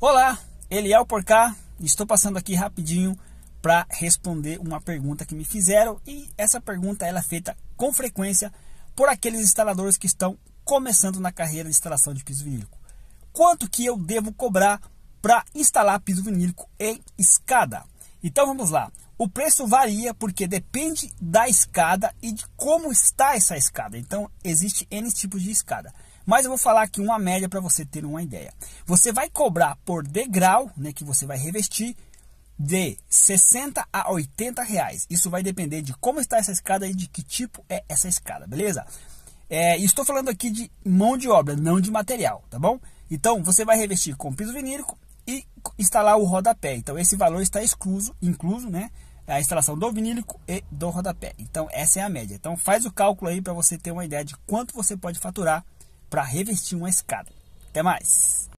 Olá, Eliel é Porcá, estou passando aqui rapidinho para responder uma pergunta que me fizeram e essa pergunta ela é feita com frequência por aqueles instaladores que estão começando na carreira de instalação de piso vinílico. Quanto que eu devo cobrar para instalar piso vinílico em escada? Então vamos lá. O preço varia porque depende da escada e de como está essa escada. Então existe N tipos de escada. Mas eu vou falar aqui uma média para você ter uma ideia. Você vai cobrar por degrau, né, que você vai revestir, de 60 a 80 reais. Isso vai depender de como está essa escada e de que tipo é essa escada, beleza? É, estou falando aqui de mão de obra, não de material, tá bom? Então você vai revestir com piso vinílico e instalar o rodapé. Então esse valor está excluso, incluso, né? A instalação do vinílico e do rodapé. Então essa é a média. Então faz o cálculo aí para você ter uma ideia de quanto você pode faturar para revestir uma escada. Até mais!